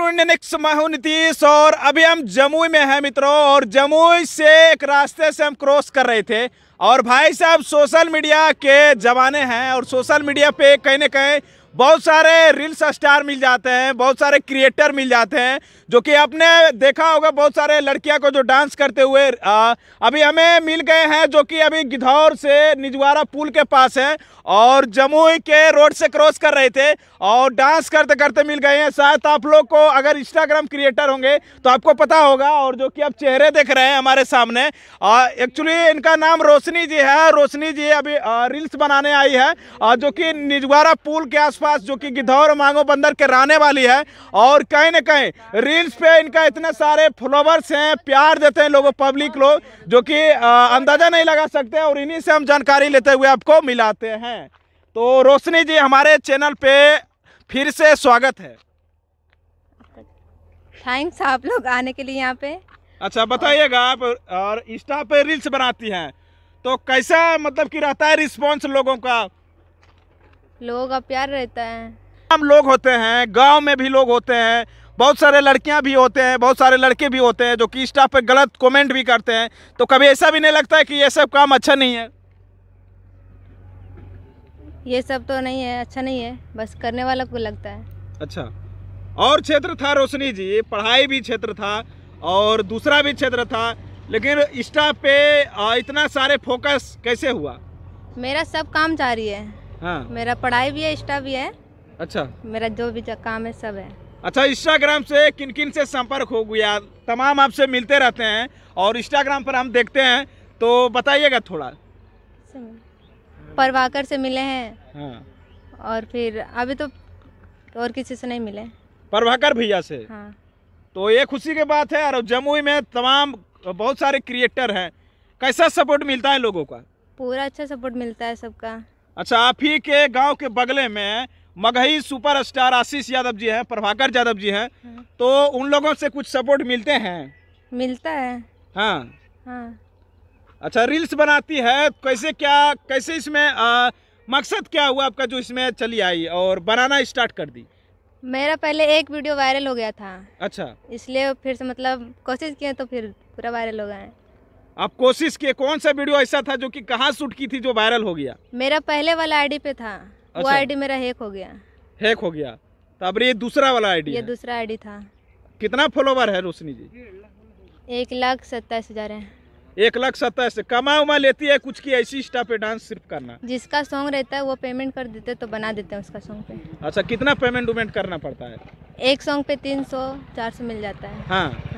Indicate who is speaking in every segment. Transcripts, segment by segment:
Speaker 1: Next मैं हूं नीतीश और अभी हम जमुई में हैं मित्रों और जमुई से एक रास्ते से हम क्रॉस कर रहे थे और भाई साहब सोशल मीडिया के जमाने हैं और सोशल मीडिया पे कहीं ना कहीं बहुत सारे रील्स स्टार मिल जाते हैं बहुत सारे क्रिएटर मिल जाते हैं जो कि आपने देखा होगा बहुत सारे लड़कियां को जो डांस करते हुए आ, अभी हमें मिल गए हैं जो कि अभी गिधौर से निजवारा पुल के पास हैं और जमुई के रोड से क्रॉस कर रहे थे और डांस करते करते मिल गए हैं शायद आप लोग को अगर इंस्टाग्राम क्रिएटर होंगे तो आपको पता होगा और जो कि आप चेहरे देख रहे हैं हमारे सामने एक्चुअली इनका नाम रोशनी जी है रोशनी जी अभी रील्स बनाने आई है जो कि निजवारा पुल के आसपास पास जो कि गिद्धौर मांगो बंदर के रहने वाली है और कहीं ना कहीं रील्स पे इनका इतने सारे फॉलोवर्स हैं प्यार देते हैं लोगों पब्लिक लोग जो कि अंदाज़ा नहीं लगा सकते और इन्हीं से हम जानकारी लेते हुए आपको मिलाते हैं तो रोशनी जी हमारे चैनल पे फिर से स्वागत है
Speaker 2: थैंक्स आप लोग आने के लिए यहाँ पे
Speaker 1: अच्छा बताइएगा आप और इंस्टा पे रील्स बनाती हैं तो कैसा मतलब कि रहता है रिस्पांस लोगों का
Speaker 2: लोगों का प्यार रहता है
Speaker 1: हम लोग होते हैं गांव में भी लोग होते हैं बहुत सारे लड़कियां भी होते हैं बहुत सारे लड़के भी होते हैं जो कि इंस्टा पे गलत कमेंट भी करते हैं तो कभी ऐसा भी नहीं लगता है कि ये सब काम अच्छा नहीं है
Speaker 2: ये सब तो नहीं है अच्छा नहीं है बस करने वाला को लगता है
Speaker 1: अच्छा और क्षेत्र था रोशनी जी पढ़ाई भी क्षेत्र था और दूसरा भी क्षेत्र था लेकिन इंस्टा पे इतना सारे फोकस कैसे हुआ
Speaker 2: मेरा सब काम जारी है हाँ मेरा पढ़ाई भी है इंस्टा भी है अच्छा मेरा जो भी काम है सब है
Speaker 1: अच्छा इंस्टाग्राम से किन किन से संपर्क हो गया तमाम आपसे मिलते रहते हैं और इंस्टाग्राम पर हम देखते हैं तो बताइएगा थोड़ा
Speaker 2: परवाकर से मिले हैं
Speaker 1: हाँ।
Speaker 2: और फिर अभी तो और किसी से नहीं मिले
Speaker 1: प्रभाकर भैया से हाँ। तो ये खुशी की बात है और जमुई में तमाम बहुत सारे क्रिएटर हैं कैसा सपोर्ट मिलता है लोगों का
Speaker 2: पूरा अच्छा सपोर्ट मिलता है सबका
Speaker 1: अच्छा आप ही के गांव के बगले में मगही सुपरस्टार आशीष यादव जी हैं प्रभाकर यादव जी हैं हाँ। तो उन लोगों से कुछ सपोर्ट मिलते हैं मिलता है हाँ हाँ अच्छा रील्स बनाती है कैसे क्या कैसे इसमें आ, मकसद क्या हुआ आपका जो इसमें चली आई और बनाना स्टार्ट कर दी
Speaker 2: मेरा पहले एक वीडियो वायरल हो गया था अच्छा इसलिए फिर से मतलब कोशिश किए तो फिर पूरा वायरल हो गए
Speaker 1: आप कोशिश किए कौन सा वीडियो ऐसा था जो कि कहाँ शूट की थी जो वायरल हो गया
Speaker 2: मेरा पहले वाला आईडी पे था अच्छा। वो आईडी मेरा हैक हो गया
Speaker 1: हैक हो गया तो अब ये दूसरा वाला आईडी ये
Speaker 2: दूसरा आईडी था
Speaker 1: कितना फॉलोवर है रोशनी जी
Speaker 2: एक लाख सत्ताईस हजार है
Speaker 1: एक लाख सत्ताईस कमा उमा लेती है कुछ की ऐसी स्टा पे डांस सिर्फ करना
Speaker 2: जिसका सॉन्ग रहता है वो पेमेंट कर देते तो बना देते हैं उसका सॉन्ग पे
Speaker 1: अच्छा कितना पेमेंट उमेंट करना पड़ता है
Speaker 2: एक सॉन्ग पे तीन सौ चार सौ मिल जाता है
Speaker 1: हाँ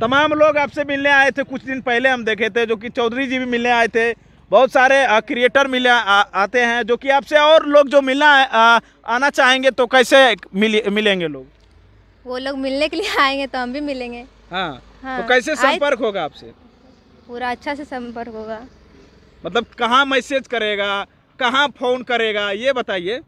Speaker 1: तमाम लोग आपसे मिलने आए थे कुछ दिन पहले हम देखे थे जो कि चौधरी जी भी मिलने आए थे बहुत सारे क्रिएटर मिले आ, आते हैं जो कि आपसे और लोग जो मिलना आ, आना चाहेंगे तो कैसे मिल, मिलेंगे लोग
Speaker 2: वो लोग मिलने के लिए आएंगे तो हम भी मिलेंगे
Speaker 1: हाँ, हाँ तो कैसे संपर्क होगा आपसे
Speaker 2: पूरा अच्छा से संपर्क होगा
Speaker 1: मतलब कहाँ मैसेज करेगा कहाँ फ़ोन करेगा ये बताइए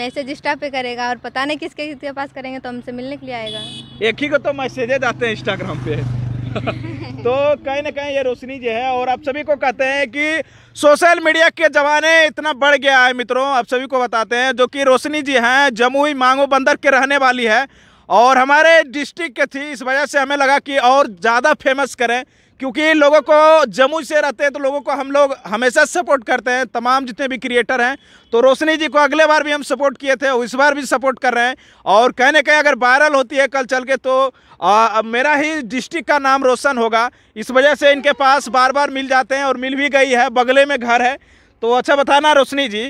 Speaker 2: मैसेज इंस्टा पे करेगा और पता नहीं किसके किसके पास करेंगे तो हमसे मिलने के लिए आएगा
Speaker 1: एक ही को तो मैसेजेज आते हैं इंस्टाग्राम पे
Speaker 2: तो कहीं ना कहीं
Speaker 1: ये रोशनी जो है और आप सभी को कहते हैं कि सोशल मीडिया के जमाने इतना बढ़ गया है मित्रों आप सभी को बताते हैं जो कि रोशनी जी हैं जमुई मांगो बंदर के रहने वाली है और हमारे डिस्ट्रिक्ट के थी इस वजह से हमें लगा कि और ज़्यादा फेमस करें क्योंकि लोगों को जम्मू से रहते हैं तो लोगों को हम लोग हमेशा सपोर्ट करते हैं तमाम जितने भी क्रिएटर हैं तो रोशनी जी को अगले बार भी हम सपोर्ट किए थे इस बार भी सपोर्ट कर रहे हैं और कहने कहीं अगर वायरल होती है कल चल के तो आ, मेरा ही डिस्ट्रिक्ट का नाम रोशन होगा इस वजह से इनके पास बार बार मिल जाते हैं और मिल भी गई है बगले में घर है तो अच्छा बताना रोशनी जी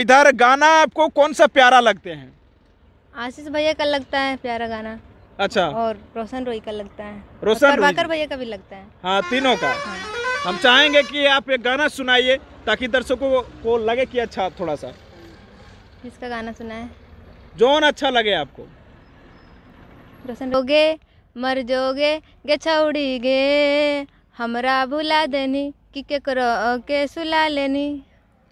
Speaker 1: इधर गाना आपको कौन सा प्यारा लगते हैं
Speaker 2: आशीष भैया का लगता है प्यारा गाना अच्छा और रोशन रोई का लगता है रोशन प्रभाकर भैया का भी लगता है
Speaker 1: हाँ तीनों का हाँ। हम चाहेंगे कि आप एक गाना सुनाइए ताकि दर्शकों को लगे कि अच्छा थोड़ा सा
Speaker 2: किसका गाना सुना है
Speaker 1: जोन अच्छा लगे आपको
Speaker 2: रोशन रोगे मर जोगे गे छोड़ी गे हमरा भुला देनी कि के सुला लेनी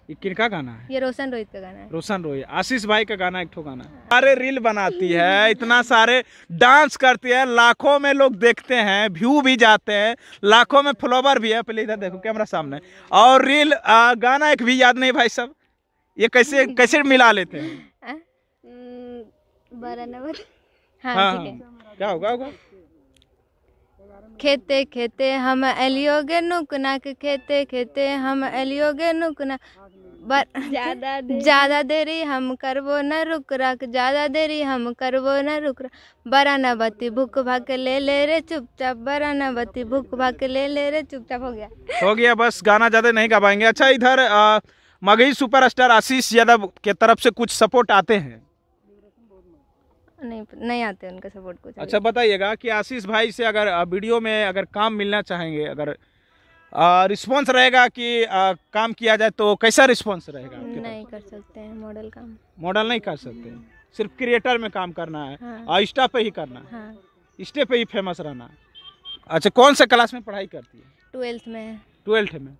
Speaker 1: ये किनका गाना है
Speaker 2: ये रोशन रोहित का गाना है
Speaker 1: रोशन रोहित आशीष भाई का गाना एक ठो गाना है सारे रील बनाती है इतना सारे डांस करती है लाखों में लोग देखते हैं व्यू भी जाते हैं लाखों में फ्लोवर भी है पहले इधर देखो कैमरा सामने और रील आ, गाना एक भी याद नहीं भाई सब ये कैसे कैसे मिला लेते हैं
Speaker 2: हम्म, हाँ, हाँ,
Speaker 1: हाँ।
Speaker 2: क्या होगा होगा खेते खेते हम एलियोगे नुकना के खेते खेते हम एलियोगे नुकना बर ज्यादा देरी ज्यादा देरी हम करबो न रुक रख ज्यादा देरी हम करबो न रुक रख बरा न बत्ती भूख भाग ले ले रे चुपचाप बरा न बत्ती भूख भाग ले ले रे चुपचाप हो गया हो
Speaker 1: गया बस गाना ज्यादा नहीं गा पाएंगे अच्छा इधर मगही सुपरस्टार आशीष यादव के तरफ से कुछ सपोर्ट आते हैं
Speaker 2: नहीं नहीं आते उनका सपोर्ट कुछ अच्छा
Speaker 1: बताइएगा कि आशीष भाई से अगर वीडियो में अगर काम मिलना चाहेंगे अगर रिस्पॉन्स रहेगा कि आ, काम किया जाए तो कैसा रिस्पॉन्स रहेगा
Speaker 2: नहीं कर सकते हैं मॉडल काम
Speaker 1: मॉडल नहीं कर सकते सिर्फ क्रिएटर में काम करना है हाँ। और इंस्टा पे ही करना है हाँ। इंस्टे पे ही फेमस रहना है अच्छा कौन से क्लास में पढ़ाई करती है
Speaker 2: ट्वेल्थ में
Speaker 1: ट्वेल्थ में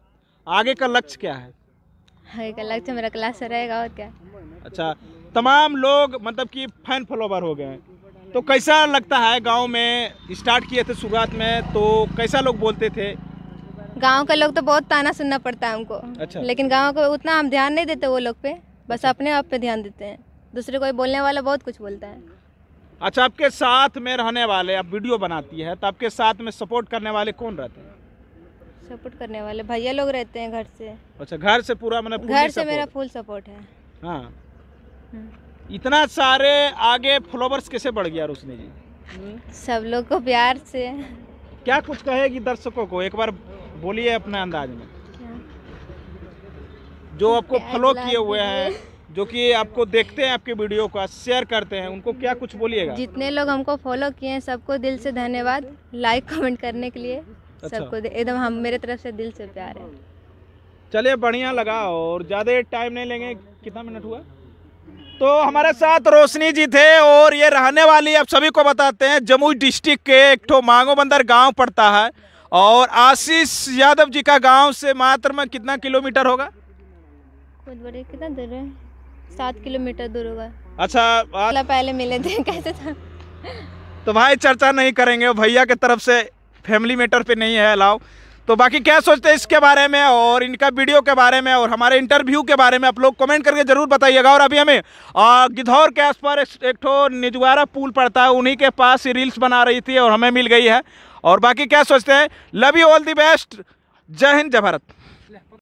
Speaker 1: आगे का लक्ष्य क्या है
Speaker 2: आगे का लक्ष्य मेरा क्लास रहेगा और क्या
Speaker 1: अच्छा तमाम लोग मतलब कि फैन फॉलोवर हो गए तो कैसा लगता है गांव में स्टार्ट किए थे शुरुआत में तो कैसा लोग बोलते थे
Speaker 2: गांव का लोग तो बहुत ताना सुनना पड़ता है हमको अच्छा। लेकिन गांव को उतना हम ध्यान नहीं देते वो लोग पे बस अच्छा। अपने आप पे ध्यान देते हैं दूसरे कोई बोलने वाला बहुत कुछ बोलता है
Speaker 1: अच्छा आपके साथ में रहने वाले आप वीडियो बनाती है तो आपके साथ में सपोर्ट करने वाले कौन रहते हैं
Speaker 2: सपोर्ट करने वाले भैया लोग रहते हैं घर से
Speaker 1: अच्छा घर से पूरा मतलब घर से मेरा
Speaker 2: फुल सपोर्ट है
Speaker 1: हाँ हम्म। इतना सारे आगे फॉलोवर्स कैसे बढ़ गया रोशनी जी
Speaker 2: सब लोग को प्यार से
Speaker 1: क्या कुछ कहेगी दर्शकों को एक बार बोलिए अपने अंदाज में क्या? जो आपको फॉलो किए हुए हैं जो कि आपको देखते हैं आपके वीडियो का शेयर करते हैं उनको क्या कुछ बोलिएगा जितने
Speaker 2: लोग हमको फॉलो किए हैं सबको दिल से धन्यवाद लाइक कमेंट करने के लिए
Speaker 1: अच्छा। सबको
Speaker 2: एकदम हम मेरे तरफ से दिल से प्यार है
Speaker 1: चलिए बढ़िया लगा और ज़्यादा टाइम नहीं लेंगे कितना मिनट हुआ तो हमारे साथ रोशनी जी थे और ये रहने वाली आप सभी को बताते हैं जमुई डिस्ट्रिक्ट के एक ठो मांगो बंदर गाँव पड़ता है और आशीष यादव जी का गांव से मात्र में कितना किलोमीटर होगा
Speaker 2: कितना दूर है सात किलोमीटर दूर होगा अच्छा पहले मिले थे कैसे था
Speaker 1: तो भाई चर्चा नहीं करेंगे भैया के तरफ से फैमिली मैटर पे नहीं है अलाव तो बाकी क्या सोचते हैं इसके बारे में और इनका वीडियो के बारे में और हमारे इंटरव्यू के बारे में आप लोग कमेंट करके जरूर बताइएगा और अभी हमें गिधौर के आस पास एक ठो निजवारा पुल पड़ता है उन्हीं के पास रील्स बना रही थी और हमें मिल गई है और बाकी क्या सोचते हैं love you all the best जय हिंद जय भारत